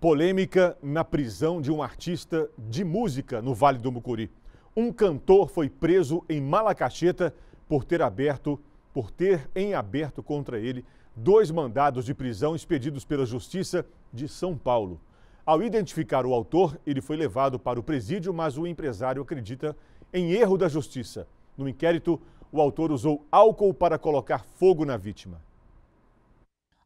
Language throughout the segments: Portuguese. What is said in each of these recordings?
Polêmica na prisão de um artista de música no Vale do Mucuri. Um cantor foi preso em Malacacheta por ter aberto, por ter em aberto contra ele dois mandados de prisão expedidos pela Justiça de São Paulo. Ao identificar o autor, ele foi levado para o presídio, mas o empresário acredita em erro da justiça. No inquérito, o autor usou álcool para colocar fogo na vítima.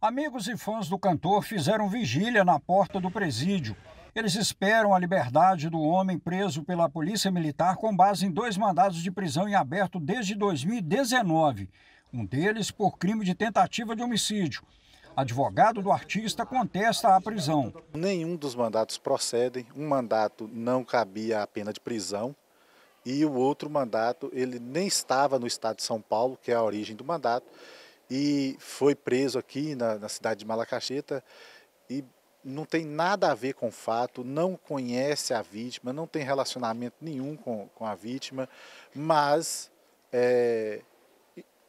Amigos e fãs do cantor fizeram vigília na porta do presídio. Eles esperam a liberdade do homem preso pela Polícia Militar com base em dois mandados de prisão em aberto desde 2019. Um deles por crime de tentativa de homicídio. Advogado do artista contesta a prisão. Nenhum dos mandatos procede. Um mandato não cabia a pena de prisão e o outro mandato ele nem estava no estado de São Paulo, que é a origem do mandato e foi preso aqui na, na cidade de Malacacheta e não tem nada a ver com o fato, não conhece a vítima, não tem relacionamento nenhum com, com a vítima, mas é,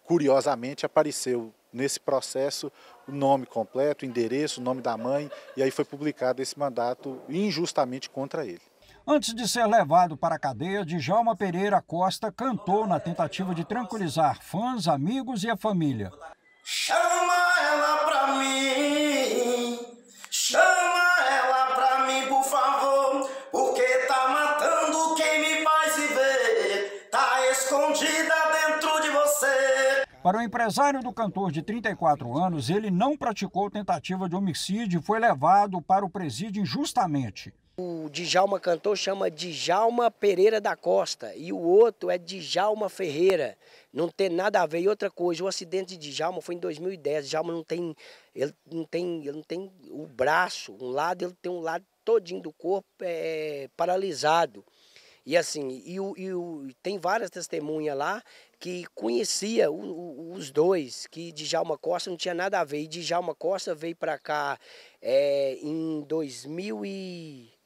curiosamente apareceu nesse processo o nome completo, o endereço, o nome da mãe, e aí foi publicado esse mandato injustamente contra ele. Antes de ser levado para a cadeia, Djalma Pereira Costa cantou na tentativa de tranquilizar fãs, amigos e a família. Chama ela pra mim, chama ela pra mim, por favor, porque tá matando quem me faz viver, tá escondida dentro de você. Para o empresário do cantor de 34 anos, ele não praticou tentativa de homicídio e foi levado para o presídio injustamente. O Djalma cantor chama Djalma Pereira da Costa e o outro é Djalma Ferreira. Não tem nada a ver. E outra coisa, o acidente de Djalma foi em 2010. Djalma não tem, ele não tem, ele não tem o braço, um lado, ele tem um lado todinho do corpo é, paralisado. E assim, e, o, e o, tem várias testemunhas lá que conhecia o, o, os dois, que Djalma Costa não tinha nada a ver. E Djalma Costa veio para cá é, em 2000 e...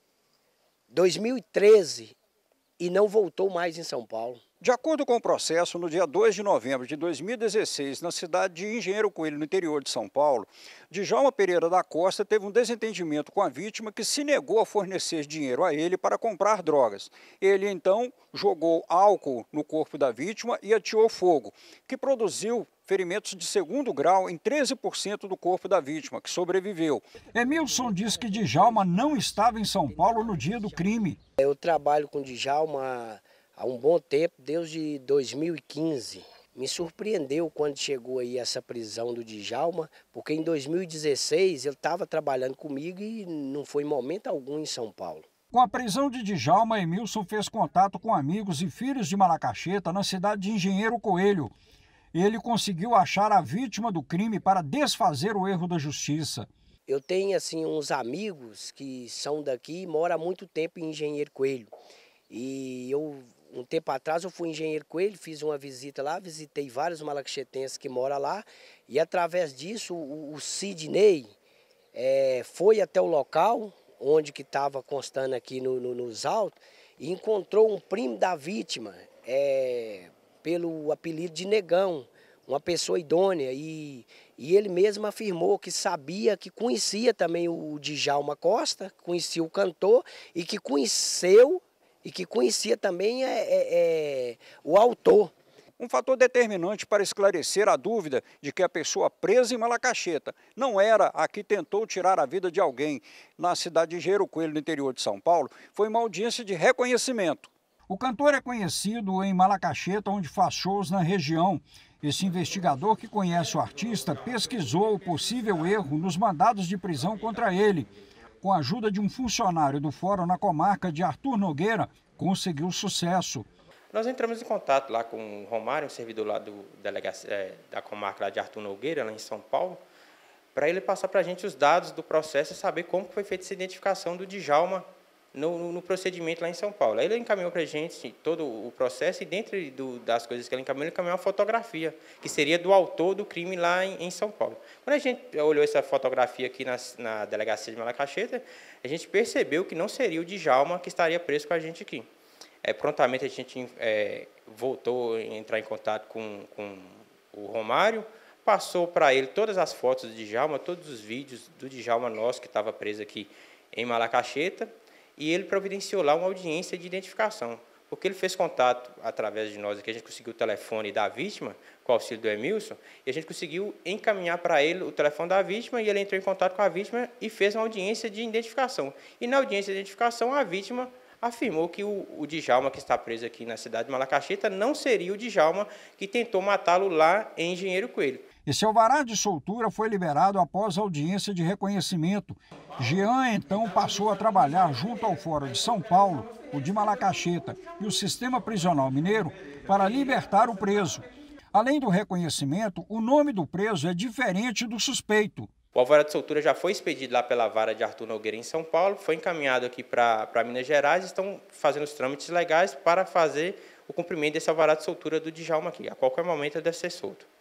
2013 e não voltou mais em São Paulo. De acordo com o processo, no dia 2 de novembro de 2016, na cidade de Engenheiro Coelho, no interior de São Paulo, Djalma Pereira da Costa teve um desentendimento com a vítima que se negou a fornecer dinheiro a ele para comprar drogas. Ele então jogou álcool no corpo da vítima e ateou fogo, que produziu ferimentos de segundo grau em 13% do corpo da vítima, que sobreviveu. Emilson diz que Djalma não estava em São Paulo no dia do crime. Eu trabalho com Djalma há um bom tempo, desde 2015. Me surpreendeu quando chegou aí essa prisão do Djalma, porque em 2016 ele estava trabalhando comigo e não foi momento algum em São Paulo. Com a prisão de Djalma, Emilson fez contato com amigos e filhos de Malacaxeta na cidade de Engenheiro Coelho ele conseguiu achar a vítima do crime para desfazer o erro da justiça. Eu tenho assim uns amigos que são daqui e moram há muito tempo em Engenheiro Coelho. E eu um tempo atrás eu fui engenheiro Coelho, fiz uma visita lá, visitei vários malaxetenses que moram lá e através disso o, o Sidney é, foi até o local onde que estava constando aqui no, no, nos autos e encontrou um primo da vítima é, pelo apelido de Negão, uma pessoa idônea. E, e ele mesmo afirmou que sabia, que conhecia também o Djalma Costa, conhecia o cantor e que conheceu e que conhecia também é, é, é, o autor. Um fator determinante para esclarecer a dúvida de que a pessoa presa em Malacacheta não era a que tentou tirar a vida de alguém na cidade de Gero Coelho, no interior de São Paulo, foi uma audiência de reconhecimento. O cantor é conhecido em Malacacheta, onde faz shows na região. Esse investigador que conhece o artista pesquisou o possível erro nos mandados de prisão contra ele. Com a ajuda de um funcionário do fórum na comarca de Arthur Nogueira, conseguiu sucesso. Nós entramos em contato lá com o Romário, um servidor lá do, é, da comarca de Arthur Nogueira, lá em São Paulo, para ele passar para a gente os dados do processo e saber como foi feita essa identificação do Djalma no, no, procedimento lá em São Paulo. Aí ele encaminhou para a gente todo o processo e dentro do, das coisas que ele encaminhou, ele encaminhou uma fotografia, que seria do autor do crime lá em, em São Paulo. Quando a gente olhou essa fotografia aqui na, na, delegacia de Malacacheta, a gente percebeu que não seria o Djalma que estaria preso com a gente aqui. É, prontamente a gente é, voltou a entrar em contato com, com o Romário, passou para ele todas as fotos do Djalma, todos os vídeos do Djalma nosso que estava preso aqui em Malacacheta, e ele providenciou lá uma audiência de identificação. Porque ele fez contato através de nós, é que a gente conseguiu o telefone da vítima, com o auxílio do Emilson, e a gente conseguiu encaminhar para ele o telefone da vítima, e ele entrou em contato com a vítima e fez uma audiência de identificação. E na audiência de identificação, a vítima afirmou que o, o Djalma, que está preso aqui na cidade de Malacaxita, não seria o Djalma que tentou matá-lo lá em Engenheiro Coelho e seu vará de soltura foi liberado após audiência de reconhecimento. Jean então passou a trabalhar junto ao Fórum de São Paulo, o de Malacaxeta e o Sistema Prisional Mineiro para libertar o preso. Além do reconhecimento, o nome do preso é diferente do suspeito. O alvará de soltura já foi expedido lá pela vara de Arthur Nogueira em São Paulo, foi encaminhado aqui para Minas Gerais, e estão fazendo os trâmites legais para fazer o cumprimento desse alvará de soltura do Djalma aqui. A qualquer momento ele deve ser solto.